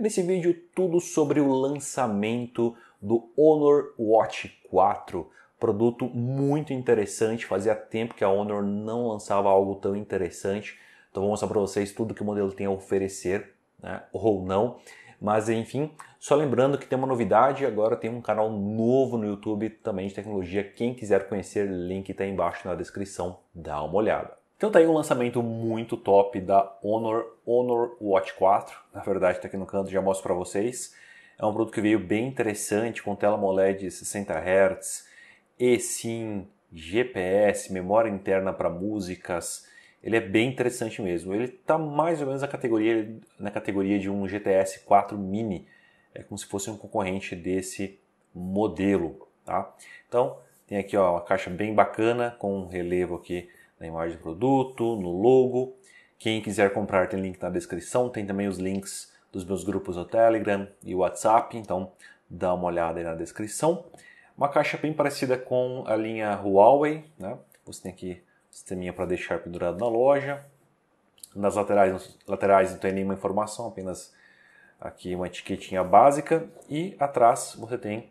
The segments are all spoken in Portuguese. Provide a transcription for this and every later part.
E nesse vídeo tudo sobre o lançamento do Honor Watch 4, produto muito interessante, fazia tempo que a Honor não lançava algo tão interessante. Então vou mostrar para vocês tudo que o modelo tem a oferecer, né? ou não. Mas enfim, só lembrando que tem uma novidade, agora tem um canal novo no YouTube também de tecnologia. Quem quiser conhecer, link está embaixo na descrição, dá uma olhada. Então tá aí um lançamento muito top da Honor, Honor Watch 4. Na verdade, tá aqui no canto, já mostro para vocês. É um produto que veio bem interessante, com tela AMOLED de 60 Hz, eSIM, GPS, memória interna para músicas. Ele é bem interessante mesmo. Ele está mais ou menos na categoria, na categoria de um GTS 4 Mini. É como se fosse um concorrente desse modelo. Tá? Então, tem aqui ó, uma caixa bem bacana, com um relevo aqui na imagem do produto, no logo. Quem quiser comprar tem link na descrição, tem também os links dos meus grupos no Telegram e WhatsApp, então dá uma olhada aí na descrição. Uma caixa bem parecida com a linha Huawei, né? Você tem aqui o sisteminha para deixar pendurado na loja. Nas laterais, laterais não tem nenhuma informação, apenas aqui uma etiquetinha básica. E atrás você tem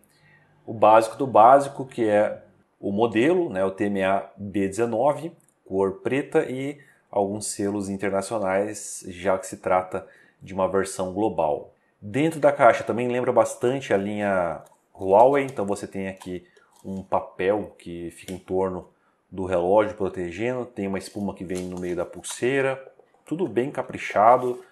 o básico do básico, que é o modelo, né, o TMA B19, cor preta e alguns selos internacionais, já que se trata de uma versão global. Dentro da caixa também lembra bastante a linha Huawei, então você tem aqui um papel que fica em torno do relógio protegendo, tem uma espuma que vem no meio da pulseira, tudo bem caprichado,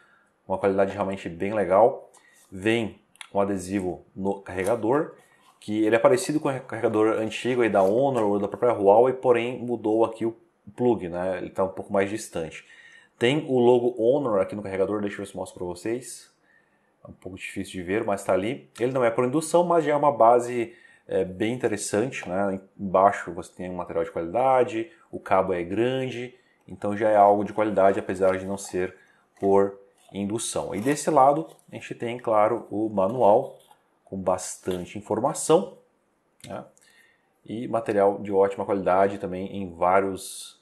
uma qualidade realmente bem legal. Vem um adesivo no carregador, que ele é parecido com o carregador antigo aí da Honor ou da própria Huawei, porém mudou aqui o plug, né? Ele está um pouco mais distante. Tem o logo Honor aqui no carregador, deixa eu ver se mostro para vocês. É um pouco difícil de ver, mas está ali. Ele não é por indução, mas já é uma base é, bem interessante. Né? Embaixo você tem um material de qualidade, o cabo é grande, então já é algo de qualidade, apesar de não ser por indução. E desse lado a gente tem, claro, o manual com bastante informação né? e material de ótima qualidade também em vários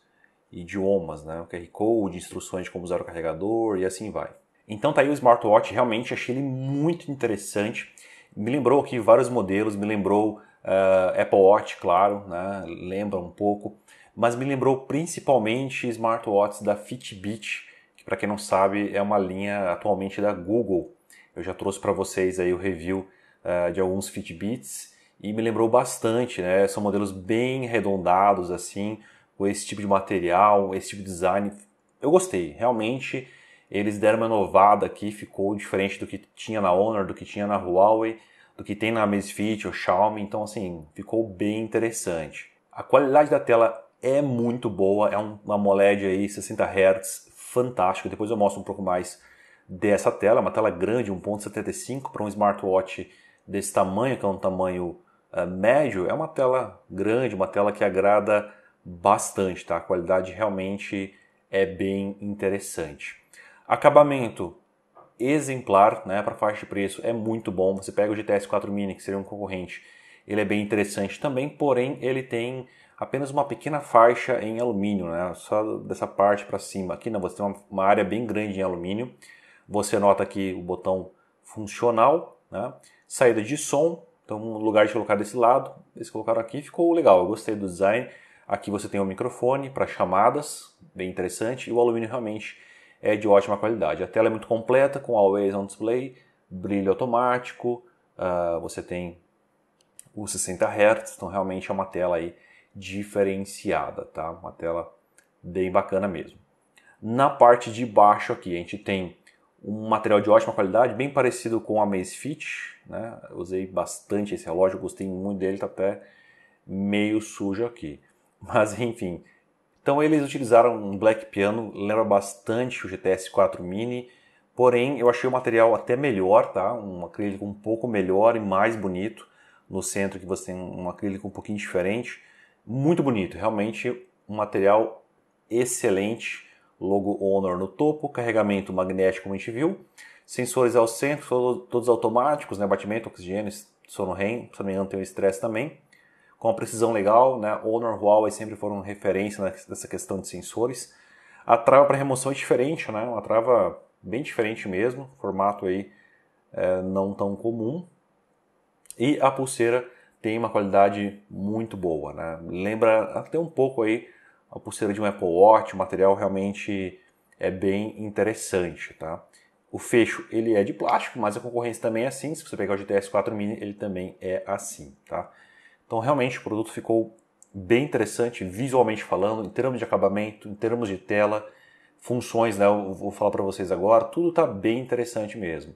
idiomas, né? o QR Code, instruções de como usar o carregador e assim vai. Então tá aí o smartwatch, realmente achei ele muito interessante. Me lembrou aqui vários modelos, me lembrou uh, Apple Watch, claro, né? lembra um pouco, mas me lembrou principalmente smartwatches da Fitbit, que para quem não sabe é uma linha atualmente da Google. Eu já trouxe para vocês aí o review uh, de alguns Fitbits e me lembrou bastante, né? São modelos bem arredondados assim, com esse tipo de material, esse tipo de design. Eu gostei, realmente eles deram uma novada aqui, ficou diferente do que tinha na Honor, do que tinha na Huawei, do que tem na Misfit ou Xiaomi, então assim, ficou bem interessante. A qualidade da tela é muito boa, é uma AMOLED aí 60 Hz, fantástico. Depois eu mostro um pouco mais dessa tela, é uma tela grande, 1.75 para um smartwatch desse tamanho, que é um tamanho uh, médio, é uma tela grande, uma tela que agrada bastante, tá? A qualidade realmente é bem interessante. Acabamento exemplar, né, para faixa de preço é muito bom. Você pega o GTS 4 Mini, que seria um concorrente, ele é bem interessante também, porém ele tem apenas uma pequena faixa em alumínio, né? Só dessa parte para cima. Aqui não, né? você tem uma, uma área bem grande em alumínio. Você nota aqui o botão funcional, né? Saída de som, então, no lugar de colocar desse lado, eles colocaram aqui, ficou legal. Eu gostei do design. Aqui você tem um microfone para chamadas, bem interessante, e o alumínio realmente é de ótima qualidade. A tela é muito completa, com always on display, brilho automático, uh, você tem os 60 Hz, então realmente é uma tela aí diferenciada, tá? Uma tela bem bacana mesmo. Na parte de baixo aqui, a gente tem um material de ótima qualidade, bem parecido com a Macefit, né? Usei bastante esse relógio, gostei muito dele, tá até meio sujo aqui. Mas enfim. Então eles utilizaram um black piano, lembra bastante o GTS 4 Mini, porém eu achei o material até melhor, tá? Um acrílico um pouco melhor e mais bonito. No centro que você tem um acrílico um pouquinho diferente. Muito bonito, realmente um material excelente. Logo Honor no topo, carregamento magnético como a gente viu, sensores ao centro, todos automáticos, né? batimento, oxigênio, sono REM, se não me engano tem o estresse também com uma precisão legal, né? Honor, Huawei sempre foram referência nessa questão de sensores. A trava para remoção é diferente, né? Uma trava bem diferente mesmo, formato aí é, não tão comum. E a pulseira tem uma qualidade muito boa, né? Lembra até um pouco aí a pulseira de um Apple Watch, o material realmente é bem interessante, tá? O fecho ele é de plástico, mas a concorrência também é assim. Se você pegar o GTS 4 Mini, ele também é assim, tá? Então, realmente, o produto ficou bem interessante visualmente falando, em termos de acabamento, em termos de tela, funções, né? Eu vou falar para vocês agora. Tudo está bem interessante mesmo.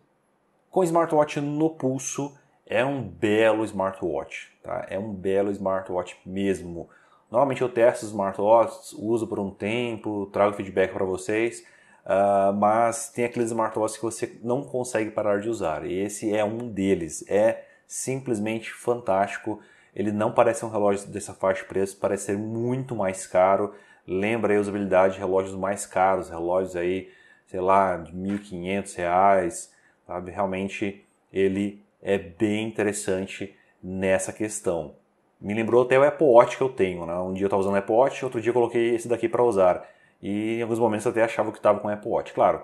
Com o smartwatch no pulso, é um belo smartwatch, tá? É um belo smartwatch mesmo. Normalmente eu testo smartwatches, uso por um tempo, trago feedback para vocês, uh, mas tem aqueles smartwatches que você não consegue parar de usar. E esse é um deles. É simplesmente fantástico ele não parece um relógio dessa faixa de preço, parece ser muito mais caro. Lembra a usabilidade de relógios mais caros, relógios aí, sei lá, de R$ 1.500, sabe? Realmente ele é bem interessante nessa questão. Me lembrou até o Apple Watch que eu tenho, né? Um dia eu estava usando o Apple Watch, outro dia eu coloquei esse daqui para usar. E em alguns momentos eu até achava que estava com o Apple Watch. Claro,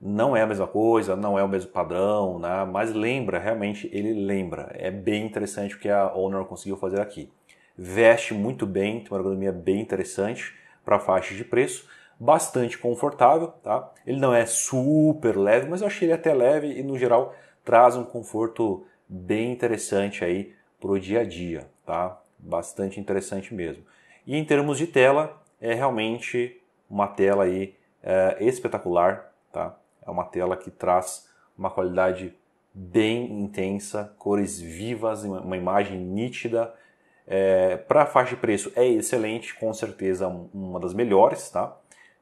não é a mesma coisa, não é o mesmo padrão, né? mas lembra, realmente ele lembra. É bem interessante o que a Honor conseguiu fazer aqui. Veste muito bem, tem uma ergonomia bem interessante para a faixa de preço, bastante confortável. Tá? Ele não é super leve, mas eu achei ele até leve e no geral traz um conforto bem interessante aí para o dia a dia. Tá? Bastante interessante mesmo. E em termos de tela, é realmente uma tela aí é, espetacular, tá? É uma tela que traz uma qualidade bem intensa, cores vivas, uma imagem nítida. É, Para a faixa de preço é excelente, com certeza uma das melhores, tá?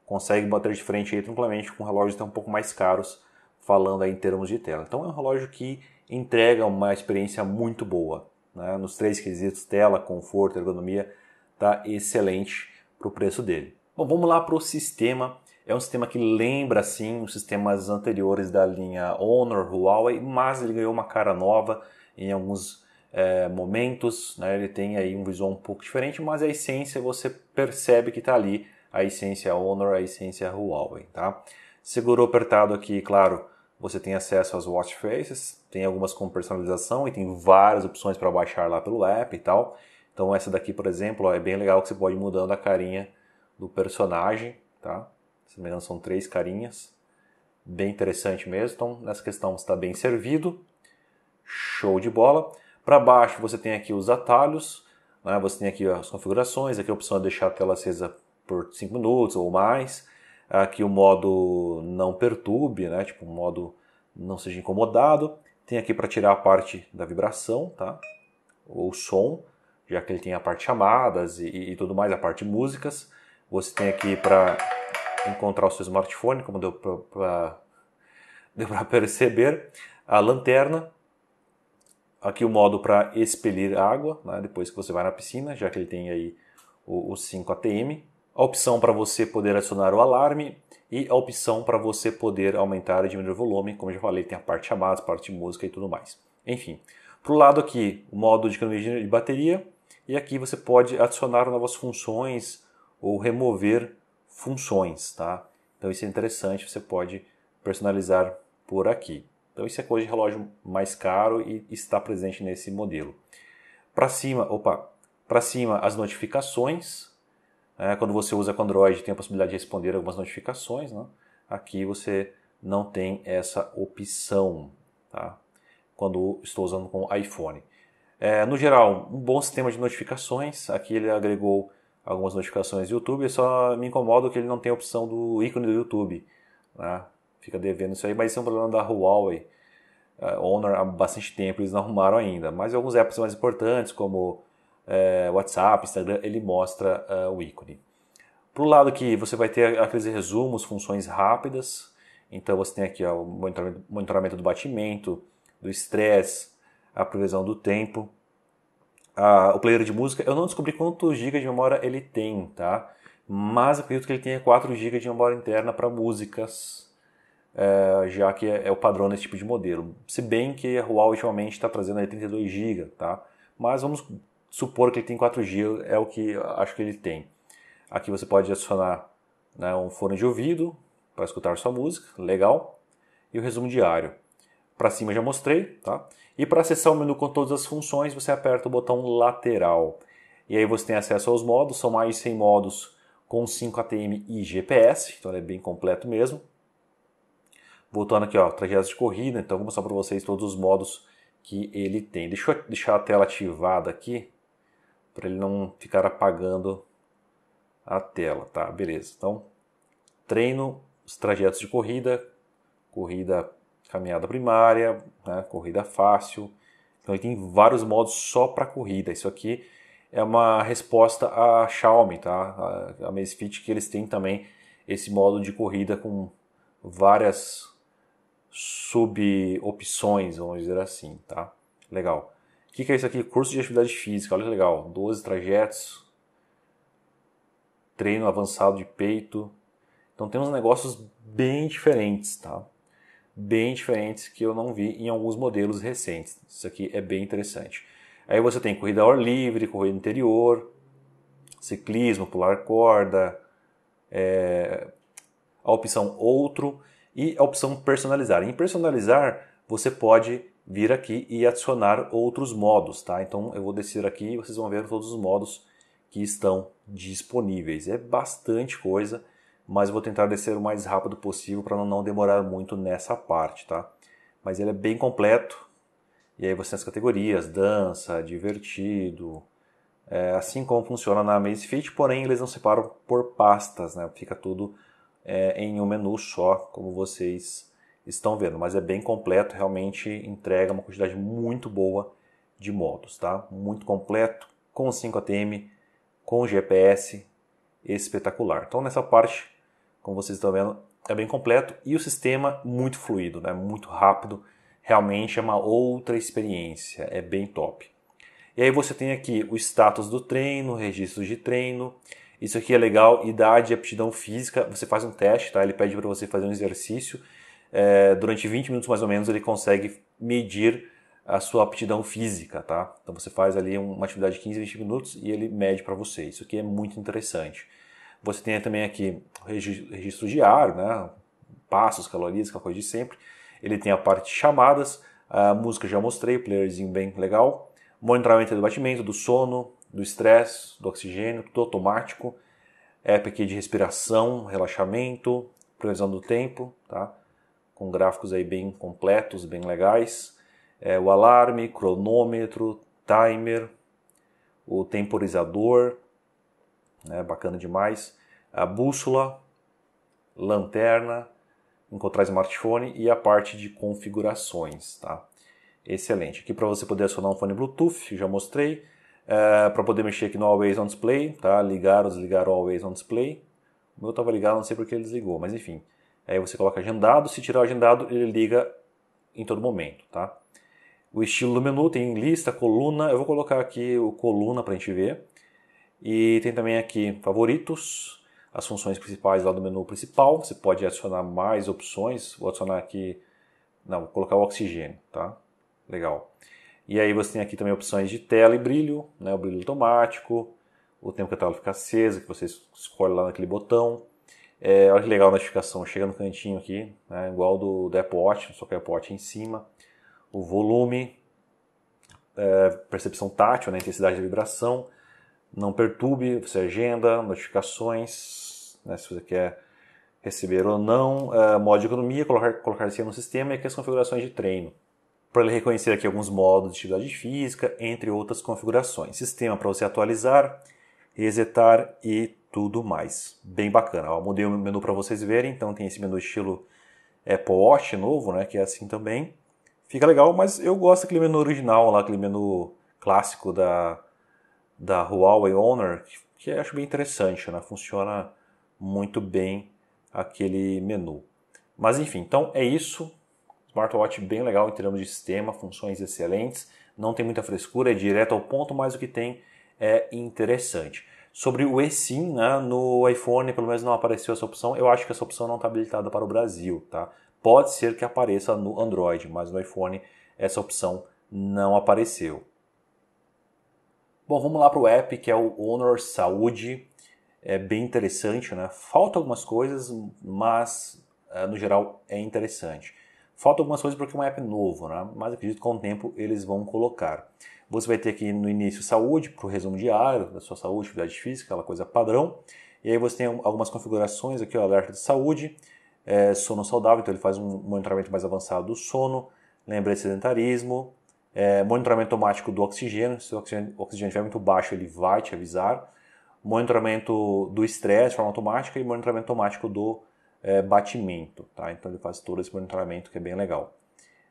Consegue bater de frente aí tranquilamente com relógios até um pouco mais caros, falando aí em termos de tela. Então é um relógio que entrega uma experiência muito boa. Né? Nos três quesitos, tela, conforto, ergonomia, tá excelente para o preço dele. Bom, vamos lá para o sistema é um sistema que lembra, sim, os sistemas anteriores da linha Honor, Huawei, mas ele ganhou uma cara nova em alguns é, momentos. Né? Ele tem aí um visual um pouco diferente, mas a essência você percebe que está ali. A essência Honor, a essência Huawei, tá? Segurou apertado aqui, claro, você tem acesso às watch faces, tem algumas com personalização e tem várias opções para baixar lá pelo app e tal. Então essa daqui, por exemplo, ó, é bem legal que você pode ir mudando a carinha do personagem, tá? se não me engano são três carinhas, bem interessante mesmo. Então nessa questão está bem servido, show de bola. Para baixo você tem aqui os atalhos, né? você tem aqui as configurações, aqui a opção é deixar a tela acesa por 5 minutos ou mais. Aqui o modo não perturbe, né? tipo modo não seja incomodado. Tem aqui para tirar a parte da vibração, tá? ou som, já que ele tem a parte chamadas e, e tudo mais, a parte músicas. Você tem aqui para encontrar o seu smartphone, como deu para perceber. A lanterna, aqui o modo para expelir água, né, depois que você vai na piscina, já que ele tem aí o, o 5 ATM. A opção para você poder adicionar o alarme e a opção para você poder aumentar e diminuir o volume, como já falei, tem a parte chamadas, parte de música e tudo mais. Enfim, para o lado aqui, o modo de economia de bateria, e aqui você pode adicionar novas funções ou remover funções, tá? Então isso é interessante, você pode personalizar por aqui. Então isso é coisa de relógio mais caro e está presente nesse modelo. Para cima, opa, para cima as notificações. É, quando você usa com Android tem a possibilidade de responder algumas notificações, né? Aqui você não tem essa opção, tá? Quando estou usando com iPhone. É, no geral, um bom sistema de notificações. Aqui ele agregou algumas notificações do YouTube, só me incomoda que ele não tem a opção do ícone do YouTube. Né? Fica devendo isso aí, mas isso é um problema da Huawei. Uh, Honor há bastante tempo eles não arrumaram ainda, mas alguns apps mais importantes como é, WhatsApp, Instagram, ele mostra uh, o ícone. Para o lado que você vai ter aqueles resumos, funções rápidas, então você tem aqui ó, o monitoramento, monitoramento do batimento, do estresse, a previsão do tempo, a, o player de música, eu não descobri quantos gigas de memória ele tem, tá? Mas acredito que ele tenha 4 GB de memória interna para músicas, é, já que é, é, o padrão nesse tipo de modelo. Se bem que a Huawei ultimamente está trazendo aí 32 GB, tá? Mas vamos supor que ele tem 4 GB, é o que acho que ele tem. Aqui você pode adicionar né, um fone de ouvido para escutar sua música, legal, e o resumo diário. Para cima já mostrei, tá? E para acessar o menu com todas as funções, você aperta o botão lateral. E aí você tem acesso aos modos, são mais 100 modos com 5 ATM e GPS, então é bem completo mesmo. Voltando aqui, ó, trajetos de corrida, então vou mostrar para vocês todos os modos que ele tem. Deixa eu deixar a tela ativada aqui, para ele não ficar apagando a tela, tá? Beleza, então treino os trajetos de corrida, corrida caminhada primária, né, corrida fácil. Então ele tem vários modos só para corrida. Isso aqui é uma resposta à Xiaomi, tá? A, a Amazfit que eles têm também esse modo de corrida com várias sub-opções, vamos dizer assim, tá? Legal. O que, que é isso aqui? Curso de atividade física, olha que legal. 12 trajetos, treino avançado de peito. Então tem uns negócios bem diferentes, tá? bem diferentes que eu não vi em alguns modelos recentes. Isso aqui é bem interessante. Aí você tem corrida ao ar livre, corrida interior, ciclismo, pular corda, é, a opção outro e a opção personalizar. Em personalizar, você pode vir aqui e adicionar outros modos, tá? Então eu vou descer aqui e vocês vão ver todos os modos que estão disponíveis. É bastante coisa mas vou tentar descer o mais rápido possível para não demorar muito nessa parte, tá? Mas ele é bem completo, e aí você tem as categorias, dança, divertido, é, assim como funciona na Amazfit, porém eles não separam por pastas, né? Fica tudo é, em um menu só, como vocês estão vendo, mas é bem completo, realmente entrega uma quantidade muito boa de modos, tá? Muito completo, com 5 ATM, com GPS, espetacular. Então nessa parte como vocês estão vendo, é bem completo e o sistema muito fluido, né? muito rápido. Realmente é uma outra experiência, é bem top. E aí você tem aqui o status do treino, registros de treino. Isso aqui é legal, idade e aptidão física. Você faz um teste, tá? Ele pede para você fazer um exercício. É, durante 20 minutos mais ou menos ele consegue medir a sua aptidão física, tá? Então você faz ali uma atividade de 15, 20 minutos e ele mede para você. Isso aqui é muito interessante. Você tem também aqui o registro diário, né? passos, calorias, aquela coisa de sempre. Ele tem a parte de chamadas, a música já mostrei, playerzinho bem legal. Monitoramento do batimento, do sono, do estresse, do oxigênio, tudo automático. App aqui de respiração, relaxamento, previsão do tempo, tá? com gráficos aí bem completos, bem legais. É, o alarme, cronômetro, timer, o temporizador, né? bacana demais. A bússola, lanterna, encontrar smartphone e a parte de configurações, tá? Excelente. Aqui para você poder acionar um fone Bluetooth, já mostrei. É, para poder mexer aqui no Always On Display, tá? Ligar ou desligar o Always On Display. O meu estava ligado, não sei porque ele desligou, mas enfim. Aí você coloca agendado, se tirar o agendado, ele liga em todo momento, tá? O estilo do menu tem lista, coluna. Eu vou colocar aqui o coluna para a gente ver. E tem também aqui favoritos, as funções principais lá do menu principal. Você pode adicionar mais opções. Vou adicionar aqui, não, vou colocar o oxigênio, tá? Legal. E aí você tem aqui também opções de tela e brilho, né? O brilho automático, o tempo que a tela fica acesa, que você escolhe lá naquele botão. É, olha que legal a notificação, chega no cantinho aqui, né? igual do, do Apple Watch, só que o Apple Watch é em cima. O volume, é, percepção tátil, né? intensidade da vibração, não perturbe, você agenda, notificações, né, se você quer receber ou não, uh, modo de economia, colocar, colocar isso no sistema e aqui as configurações de treino. Para ele reconhecer aqui alguns modos de atividade física, entre outras configurações. Sistema para você atualizar, resetar e tudo mais. Bem bacana. Eu mudei o menu para vocês verem, então tem esse menu estilo Apple Watch novo, né, que é assim também. Fica legal, mas eu gosto daquele menu original lá, aquele menu clássico da da Huawei Honor, que, que acho bem interessante, né? funciona muito bem aquele menu. Mas enfim, então é isso. Smartwatch bem legal em termos de sistema, funções excelentes, não tem muita frescura, é direto ao ponto, mas o que tem é interessante. Sobre o eSIM, né, no iPhone pelo menos não apareceu essa opção, eu acho que essa opção não está habilitada para o Brasil, tá? Pode ser que apareça no Android, mas no iPhone essa opção não apareceu. Bom, vamos lá para o app que é o Honor Saúde. É bem interessante, né? Falta algumas coisas, mas é, no geral é interessante. Falta algumas coisas porque é um app novo, né? mas acredito que com o tempo eles vão colocar. Você vai ter aqui no início saúde, para o resumo diário da sua saúde, atividade física, aquela coisa padrão. E aí você tem algumas configurações aqui, o alerta de saúde, é, sono saudável, então ele faz um monitoramento mais avançado do sono, lembre de sedentarismo, é, monitoramento automático do oxigênio, se o oxigênio, o oxigênio estiver muito baixo, ele vai te avisar. Monitoramento do estresse de forma automática e monitoramento automático do é, batimento. Tá? Então ele faz todo esse monitoramento que é bem legal.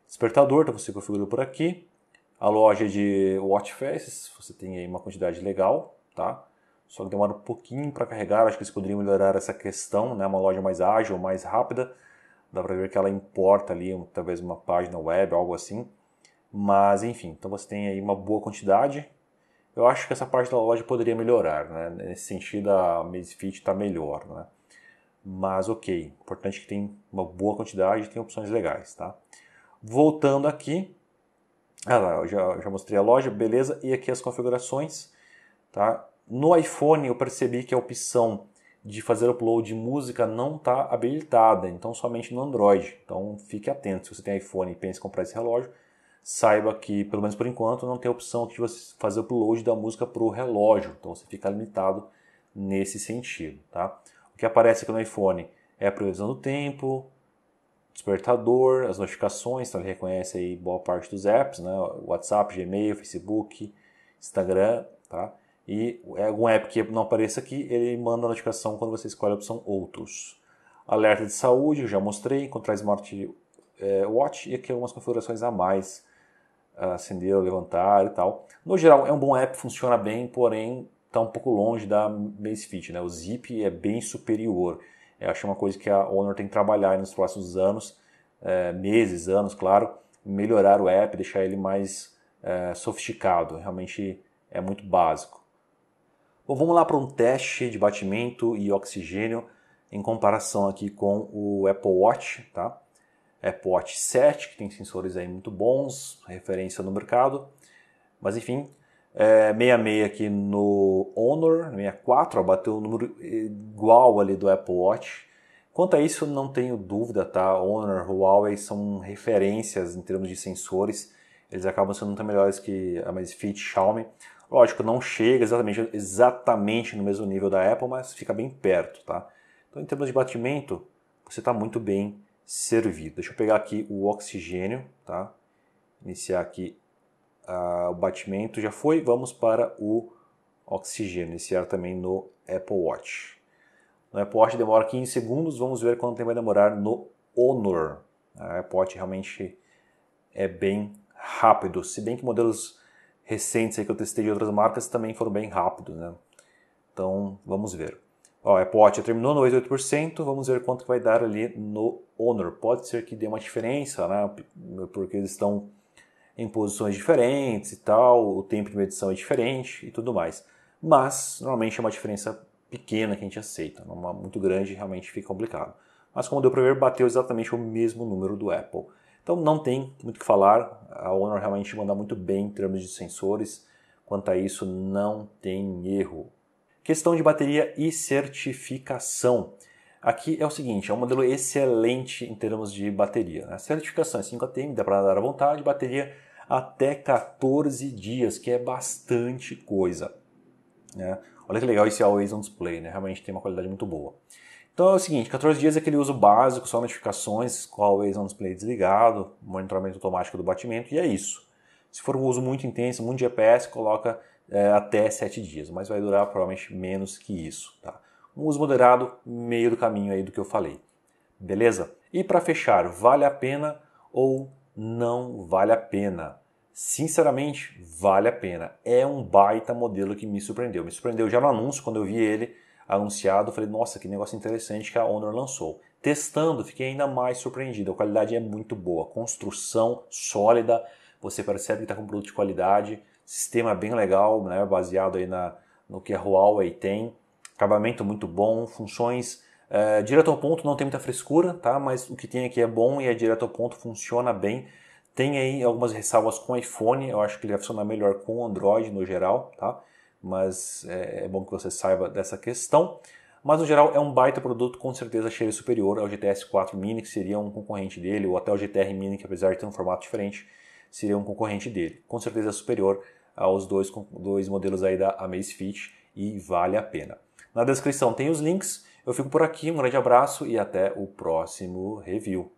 Despertador, então você configura por aqui. A loja de Watchfaces, você tem aí uma quantidade legal, tá? Só que demora um pouquinho para carregar, acho que eles poderiam melhorar essa questão, né? Uma loja mais ágil, mais rápida. Dá para ver que ela importa ali, talvez uma página web, algo assim mas, enfim, então você tem aí uma boa quantidade. Eu acho que essa parte da loja poderia melhorar, né? Nesse sentido, a Misfit está melhor, né? Mas, ok, importante que tem uma boa quantidade e tem opções legais, tá? Voltando aqui, ah, eu já, já mostrei a loja, beleza, e aqui as configurações, tá? No iPhone eu percebi que a opção de fazer upload de música não está habilitada, então somente no Android. Então fique atento, se você tem iPhone e pensa em comprar esse relógio, saiba que, pelo menos por enquanto, não tem a opção de você fazer o upload da música para o relógio. Então você fica limitado nesse sentido. Tá? O que aparece aqui no iPhone é a previsão do tempo, despertador, as notificações, então ele reconhece aí boa parte dos apps, né? WhatsApp, Gmail, Facebook, Instagram, tá? E é algum app que não apareça aqui, ele manda a notificação quando você escolhe a opção Outros. Alerta de saúde, eu já mostrei, encontrar Smart é, Watch e aqui algumas configurações a mais ah, acender ou levantar e tal. No geral, é um bom app, funciona bem, porém está um pouco longe da Mace feat. né? O Zip é bem superior. Eu acho é uma coisa que a Honor tem que trabalhar nos próximos anos, é, meses, anos, claro, melhorar o app, deixar ele mais é, sofisticado. Realmente é muito básico. Bom, vamos lá para um teste de batimento e oxigênio em comparação aqui com o Apple Watch, tá? Apple Watch 7, que tem sensores aí muito bons, referência no mercado. Mas enfim, é, 66 aqui no Honor, 64, ó, bateu o um número igual ali do Apple Watch. Quanto a isso, não tenho dúvida, tá? Honor, Huawei são referências em termos de sensores. Eles acabam sendo muito melhores que a Amazfit, Xiaomi. Lógico, não chega exatamente, exatamente no mesmo nível da Apple, mas fica bem perto, tá? Então, em termos de batimento, você está muito bem servir. Deixa eu pegar aqui o oxigênio, tá? Iniciar aqui ah, o batimento, já foi. Vamos para o oxigênio, iniciar também no Apple Watch. No Apple Watch demora 15 segundos, vamos ver quanto tempo vai demorar no Honor. A Apple Watch realmente é bem rápido, se bem que modelos recentes que eu testei de outras marcas também foram bem rápidos, né? Então, vamos ver. Ó, Apple Watch terminou no 8%, vamos ver quanto que vai dar ali no Honor. Pode ser que dê uma diferença, né? Porque eles estão em posições diferentes e tal, o tempo de medição é diferente e tudo mais. Mas, normalmente é uma diferença pequena que a gente aceita, uma muito grande realmente fica complicado. Mas como deu para ver, bateu exatamente o mesmo número do Apple. Então não tem muito o que falar, a Honor realmente manda muito bem em termos de sensores, quanto a isso não tem erro. Questão de bateria e certificação. Aqui é o seguinte, é um modelo excelente em termos de bateria. Né? Certificação é 5 ATM, dá para dar à vontade, bateria até 14 dias, que é bastante coisa. Né? Olha que legal esse Always On Display, né? realmente tem uma qualidade muito boa. Então é o seguinte, 14 dias é aquele uso básico, só notificações, com o Always On Display desligado, monitoramento automático do batimento, e é isso. Se for um uso muito intenso, muito GPS, coloca é, até 7 dias, mas vai durar provavelmente menos que isso. Tá? Um uso moderado, meio do caminho aí do que eu falei. Beleza? E para fechar, vale a pena ou não vale a pena? Sinceramente, vale a pena. É um baita modelo que me surpreendeu. Me surpreendeu já no anúncio, quando eu vi ele anunciado, falei, nossa, que negócio interessante que a Honor lançou. Testando, fiquei ainda mais surpreendido. A qualidade é muito boa, construção sólida, você percebe que está com um produto de qualidade, sistema bem legal, né, baseado aí na, no que a Huawei tem, acabamento muito bom, funções é, direto ao ponto, não tem muita frescura, tá? mas o que tem aqui é bom e é direto ao ponto, funciona bem. Tem aí algumas ressalvas com iPhone, eu acho que ele vai funcionar melhor com Android no geral, tá? mas é, é bom que você saiba dessa questão. Mas no geral é um baita produto, com certeza cheiro superior ao GTS 4 Mini, que seria um concorrente dele, ou até o GTR Mini, que apesar de ter um formato diferente, seria um concorrente dele. Com certeza é superior aos dois, dois modelos aí da Amazfit e vale a pena. Na descrição tem os links. Eu fico por aqui, um grande abraço e até o próximo review.